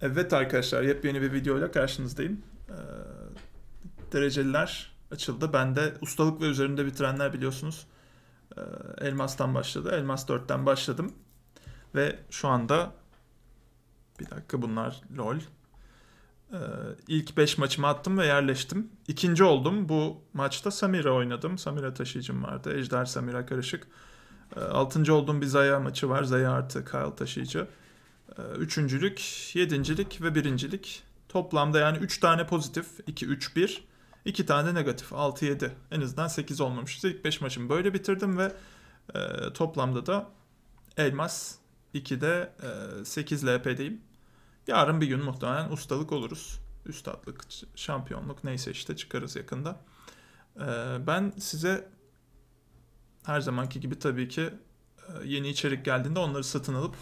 Evet arkadaşlar yepyeni bir videoyla karşınızdayım. Ee, dereceliler açıldı. Ben de ustalık ve üzerinde bitirenler biliyorsunuz. Ee, Elmas'tan başladı. Elmas 4'ten başladım. Ve şu anda bir dakika bunlar lol. Ee, ilk ilk 5 maçımı attım ve yerleştim. İkinci oldum. Bu maçta Samira oynadım. Samira taşıyıcım vardı. Ejder Samira karışık. Ee, altıncı olduğum bir Zaya maçı var. Zaya artı Kyle taşıyıcı. Ee, üçüncülük, yedincilik ve birincilik. Toplamda yani 3 tane pozitif, 2, 3, 1, 2 tane negatif, 6, 7. En azından 8 olmamıştı. İlk 5 maçımı böyle bitirdim ve e, toplamda da Elmas 2'de e, 8 LP'deyim. Yarın bir gün muhtemelen ustalık oluruz. Üstadlık, şampiyonluk neyse işte çıkarız yakında. E, ben size her zamanki gibi tabii ki e, yeni içerik geldiğinde onları satın alıp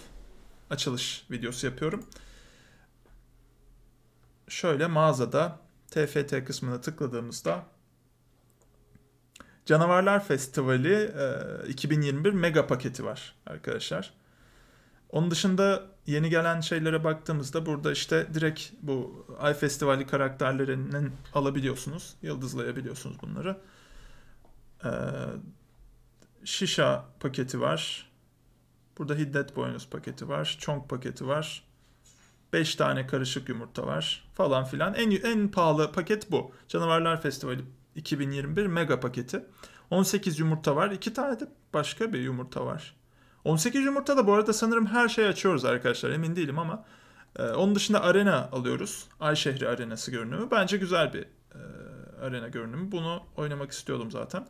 açılış videosu yapıyorum. Şöyle mağazada TFT kısmına tıkladığımızda Canavarlar Festivali 2021 e, mega paketi var arkadaşlar. Onun dışında yeni gelen şeylere baktığımızda burada işte direkt bu Ay Festivali karakterlerinin alabiliyorsunuz. Yıldızlayabiliyorsunuz bunları. E, Şişa paketi var. Burada hiddet boynuz paketi var. Çonk paketi var. 5 tane karışık yumurta var falan filan. En, en pahalı paket bu. Canavarlar Festivali 2021 mega paketi. 18 yumurta var. 2 tane de başka bir yumurta var. 18 yumurta da bu arada sanırım her şeyi açıyoruz arkadaşlar. Emin değilim ama. Ee, onun dışında arena alıyoruz. Ay şehri arenası görünümü. Bence güzel bir e, arena görünümü. Bunu oynamak istiyordum zaten.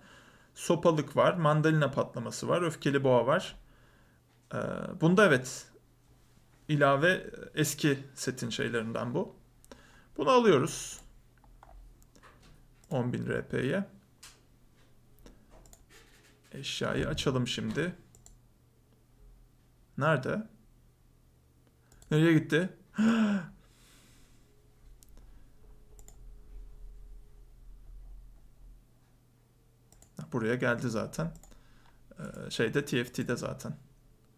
Sopalık var. Mandalina patlaması var. Öfkeli boğa var. Ee, bunda evet ilave eski setin şeylerinden bu. Bunu alıyoruz. 10.000 RP'ye. Eşyayı açalım şimdi. Nerede? Nereye gitti? Buraya geldi zaten. Ee, şeyde TFT'de zaten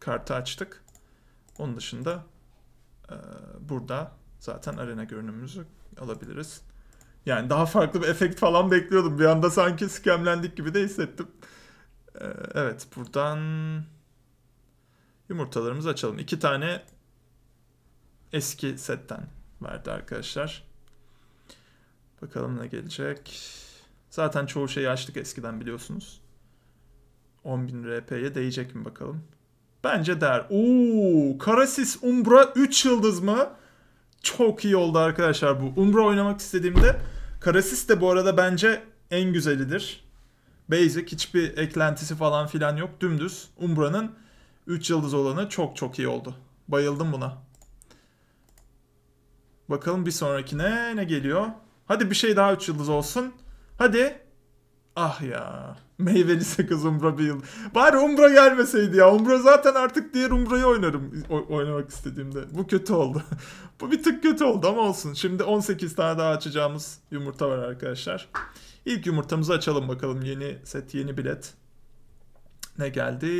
kartı açtık. Onun dışında e, burada zaten arena görünümümüzü alabiliriz. Yani daha farklı bir efekt falan bekliyordum. Bir anda sanki skemlendik gibi de hissettim. E, evet buradan yumurtalarımızı açalım. İki tane eski setten verdi arkadaşlar. Bakalım ne gelecek. Zaten çoğu şeyi açtık eskiden biliyorsunuz. 10.000 RP'ye değecek mi bakalım. Bence der. Ooo, Karasis Umbra 3 yıldız mı? Çok iyi oldu arkadaşlar bu. Umbra oynamak istediğimde Karasis de bu arada bence en güzelidir. Basic hiçbir eklentisi falan filan yok. Dümdüz Umbra'nın 3 yıldız olanı çok çok iyi oldu. Bayıldım buna. Bakalım bir sonrakine ne geliyor. Hadi bir şey daha 3 yıldız olsun. Hadi. Ah ya. Meyveli sakız Umbra bir yıl. Bari Umbra gelmeseydi ya. Umbra zaten artık diğer Umbra'yı oynarım o oynamak istediğimde. Bu kötü oldu. Bu bir tık kötü oldu ama olsun. Şimdi 18 tane daha açacağımız yumurta var arkadaşlar. İlk yumurtamızı açalım bakalım. Yeni set, yeni bilet. Ne geldi?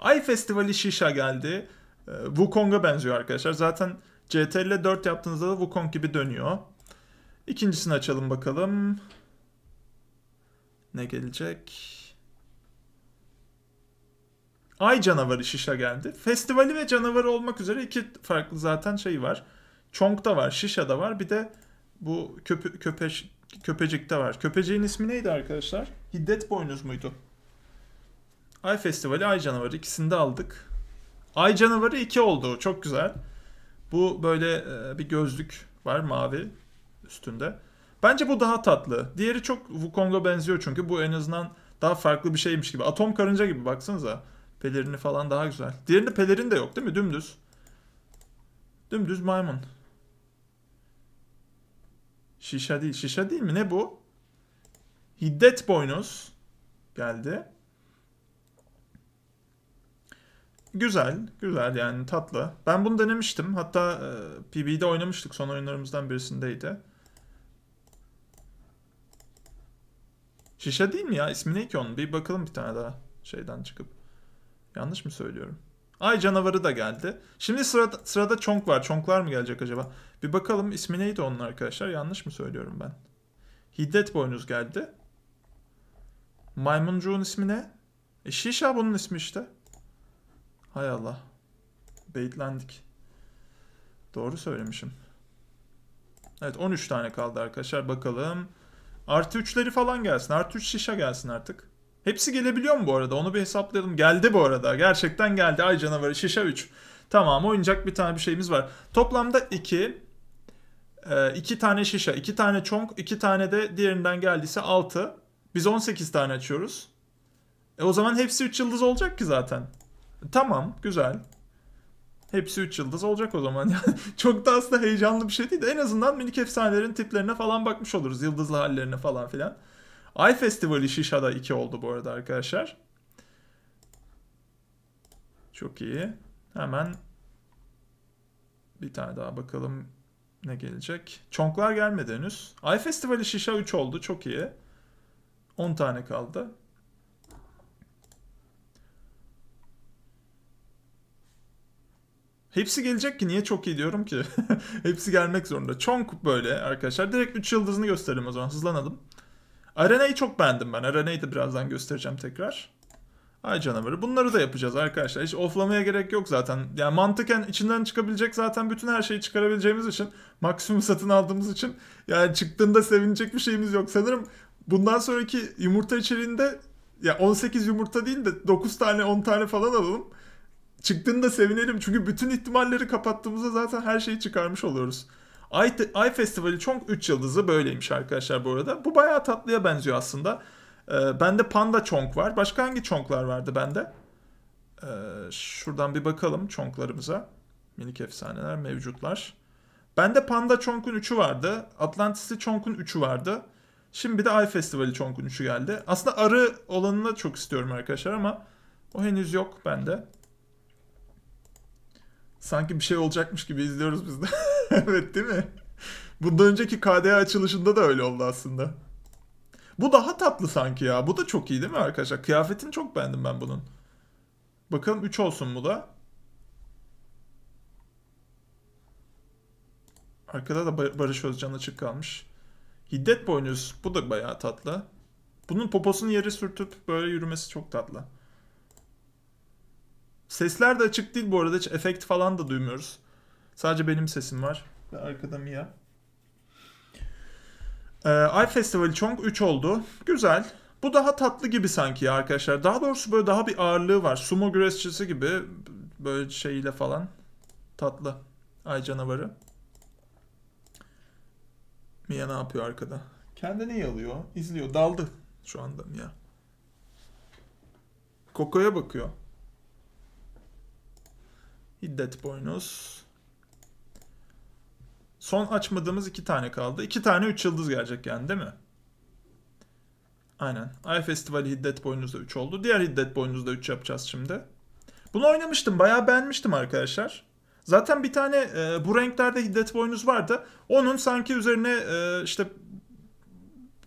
Ay Festivali Şişa geldi. Ee, Wukong'a benziyor arkadaşlar. Zaten CTRL 4 yaptığınızda da Wukong gibi dönüyor. İkincisini açalım bakalım. Ne gelecek? Ay Canavarı Şiş'e geldi. Festivali ve canavarı olmak üzere iki farklı zaten şey var. Çonk'ta var, Şişa'da var. Bir de bu köpe, köpe, köpecikte var. Köpeceğin ismi neydi arkadaşlar? Hiddet boynuz muydu? Ay Festivali, Ay Canavarı ikisini de aldık. Ay Canavarı iki oldu. Çok güzel. Bu böyle bir gözlük var mavi üstünde. Bence bu daha tatlı. Diğeri çok Wukong'a benziyor çünkü bu en azından daha farklı bir şeymiş gibi. Atom karınca gibi baksanıza. Pelerini falan daha güzel. Diğerinde pelerin de yok değil mi? Dümdüz. Dümdüz maymun. Şişa değil. Şişa değil mi? Ne bu? Hiddet boynuz geldi. Güzel, güzel yani tatlı. Ben bunu denemiştim. Hatta e, PB'de oynamıştık. Son oyunlarımızdan birisindeydi. Şişe değil mi ya? İsmi ne ki onun? Bir bakalım bir tane daha şeyden çıkıp. Yanlış mı söylüyorum? Ay canavarı da geldi. Şimdi sırada, sırada çonk var. Çonklar mı gelecek acaba? Bir bakalım ismi neydi onun arkadaşlar? Yanlış mı söylüyorum ben? Hiddet boynuz geldi. Maymuncuğun ismi ne? E Şişa bunun ismi işte. Hay Allah. Beyitlendik. Doğru söylemişim. Evet 13 tane kaldı arkadaşlar. Bakalım. Artı 3'leri falan gelsin. Artı 3 şişe gelsin artık. Hepsi gelebiliyor mu bu arada? Onu bir hesaplayalım. Geldi bu arada. Gerçekten geldi. Ay canavarı şişe 3. Tamam oyuncak bir tane bir şeyimiz var. Toplamda 2. 2 e, tane şişe, 2 tane çonk, 2 tane de diğerinden geldiyse 6. Biz 18 tane açıyoruz. E o zaman hepsi 3 yıldız olacak ki zaten. Tamam güzel. Hepsi 3 yıldız olacak o zaman. Yani çok da aslında heyecanlı bir şey değil de en azından minik efsanelerin tiplerine falan bakmış oluruz. Yıldızlı hallerine falan filan. Ay Festivali Şişa'da 2 oldu bu arada arkadaşlar. Çok iyi. Hemen bir tane daha bakalım ne gelecek. Çonklar gelmedi henüz. Ay Festivali Şişa 3 oldu. Çok iyi. 10 tane kaldı. Hepsi gelecek ki niye çok iyi diyorum ki. Hepsi gelmek zorunda. Chonk böyle arkadaşlar. Direkt 3 yıldızını gösterelim o zaman. Hızlanalım. Arena'yı çok beğendim ben. Arena'yı da birazdan göstereceğim tekrar. Ay canavarı. Bunları da yapacağız arkadaşlar. Hiç oflamaya gerek yok zaten. Yani mantıken içinden çıkabilecek zaten bütün her şeyi çıkarabileceğimiz için. Maksimum satın aldığımız için. Yani çıktığında sevinecek bir şeyimiz yok. Sanırım bundan sonraki yumurta içeriğinde ya 18 yumurta değil de 9 tane 10 tane falan alalım çıktığında sevinelim. Çünkü bütün ihtimalleri kapattığımızda zaten her şeyi çıkarmış oluyoruz. Ay, Ay Festivali çok 3 yıldızı böyleymiş arkadaşlar bu arada. Bu bayağı tatlıya benziyor aslında. Ee, bende Panda Chonk var. Başka hangi Chonk'lar vardı bende? Ee, şuradan bir bakalım Chonk'larımıza. Minik efsaneler mevcutlar. Bende Panda Chonk'un 3'ü vardı. Atlantis'i Chonk'un 3'ü vardı. Şimdi bir de Ay Festivali Chonk'un 3'ü geldi. Aslında arı olanını çok istiyorum arkadaşlar ama o henüz yok bende. Sanki bir şey olacakmış gibi izliyoruz biz de. evet değil mi? Bundan önceki KDA açılışında da öyle oldu aslında. Bu daha tatlı sanki ya. Bu da çok iyi değil mi arkadaşlar? Kıyafetini çok beğendim ben bunun. Bakalım 3 olsun bu da. Arkada da Bar Barış Özcan açık kalmış. Hiddet boynuz. Bu da bayağı tatlı. Bunun poposunun yere sürtüp böyle yürümesi çok tatlı. Sesler de açık değil bu arada. Hiç efekt falan da duymuyoruz. Sadece benim sesim var. Ve arkada Mia. Ee, Ay Festivali çok 3 oldu. Güzel. Bu daha tatlı gibi sanki ya arkadaşlar. Daha doğrusu böyle daha bir ağırlığı var. Sumo güreşçisi gibi böyle şeyle falan. Tatlı. Ay canavarı. Mia ne yapıyor arkada? Kendini alıyor izliyor. Daldı şu anda Mia. Koko'ya bakıyor. Hiddet Boynos. Son açmadığımız iki tane kaldı. İki tane üç yıldız gelecek yani değil mi? Aynen. Ay Festivali Hiddet Boynuz'da üç oldu. Diğer Hiddet Boynuz'da üç yapacağız şimdi. Bunu oynamıştım. Bayağı beğenmiştim arkadaşlar. Zaten bir tane e, bu renklerde Hiddet Boynuz vardı. Onun sanki üzerine e, işte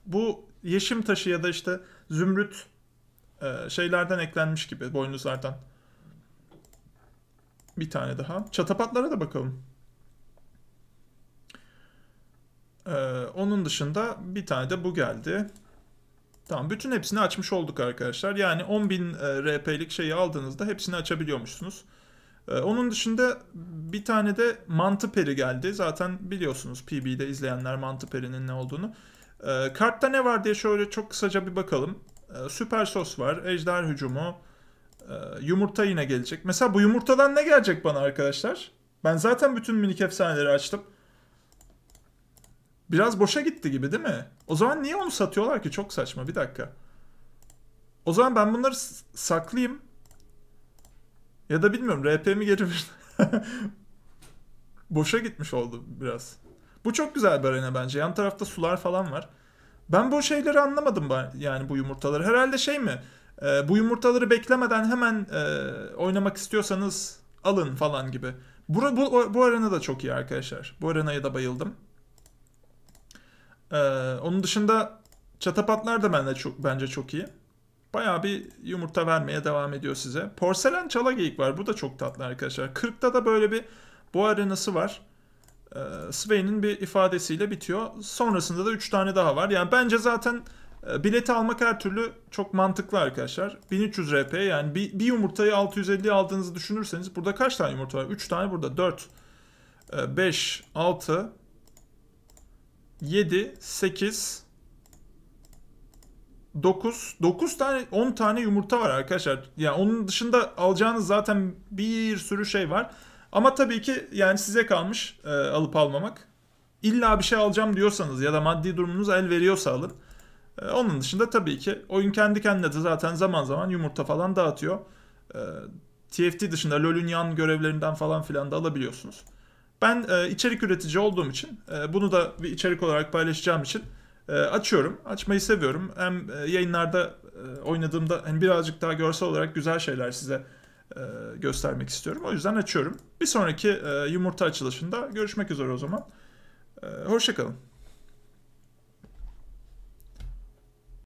bu yeşim taşı ya da işte zümrüt e, şeylerden eklenmiş gibi boynuzlardan. Bir tane daha. Çatapatlara da bakalım. Ee, onun dışında bir tane de bu geldi. Tamam bütün hepsini açmış olduk arkadaşlar. Yani 10.000 e, RP'lik şeyi aldığınızda hepsini açabiliyormuşsunuz. Ee, onun dışında bir tane de mantı peri geldi. Zaten biliyorsunuz PB'de izleyenler mantı perinin ne olduğunu. Ee, kartta ne var diye şöyle çok kısaca bir bakalım. E, süper sos var, ejder hücumu, ee, yumurta yine gelecek. Mesela bu yumurtadan ne gelecek bana arkadaşlar? Ben zaten bütün minik efsaneleri açtım. Biraz boşa gitti gibi değil mi? O zaman niye onu satıyorlar ki? Çok saçma. Bir dakika. O zaman ben bunları saklayayım. Ya da bilmiyorum. RP'mi geri ver. boşa gitmiş oldu biraz. Bu çok güzel bir arena bence. Yan tarafta sular falan var. Ben bu şeyleri anlamadım yani bu yumurtaları. Herhalde şey mi? E, bu yumurtaları beklemeden hemen e, oynamak istiyorsanız alın falan gibi. Bu, bu, bu arena da çok iyi arkadaşlar. Bu arenaya da bayıldım. E, onun dışında çatapatlar da bende çok, bence çok iyi. Bayağı bir yumurta vermeye devam ediyor size. Porselen çala geyik var. Bu da çok tatlı arkadaşlar. 40'ta da böyle bir bu arenası var. Ee, Swain'in bir ifadesiyle bitiyor. Sonrasında da 3 tane daha var. Yani bence zaten ee, bileti almak her türlü çok mantıklı arkadaşlar. 1300 RP yani bir, bir yumurtayı 650 aldığınızı düşünürseniz burada kaç tane yumurta var? 3 tane burada 4, 5, 6, 7, 8, 9, 9 tane 10 tane yumurta var arkadaşlar. Yani onun dışında alacağınız zaten bir sürü şey var. Ama tabii ki yani size kalmış e, alıp almamak. İlla bir şey alacağım diyorsanız ya da maddi durumunuz el veriyorsa alın. Ee, onun dışında tabii ki oyun kendi kendine de zaten zaman zaman yumurta falan dağıtıyor. TFT ee, dışında LoL'ün yan görevlerinden falan filan da alabiliyorsunuz. Ben e, içerik üretici olduğum için e, bunu da bir içerik olarak paylaşacağım için e, açıyorum. Açmayı seviyorum. Hem yayınlarda oynadığımda hani birazcık daha görsel olarak güzel şeyler size göstermek istiyorum. O yüzden açıyorum. Bir sonraki yumurta açılışında görüşmek üzere o zaman. E, Hoşçakalın.